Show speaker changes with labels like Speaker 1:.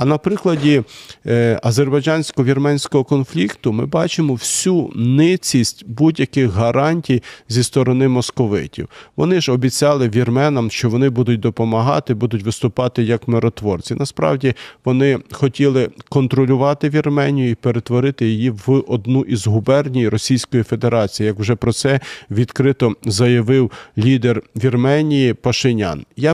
Speaker 1: А на прикладі е, азербайджансько-вірменського конфлікту ми бачимо всю ницість будь-яких гарантій зі сторони московитів. Вони ж обіцяли вірменам, що вони будуть допомагати, будуть виступати як миротворці. Насправді вони хотіли контролювати Вірменію і перетворити її в одну із губерній Російської Федерації. Як вже про це відкрито заявив лідер Вірменії Пашинян.
Speaker 2: Я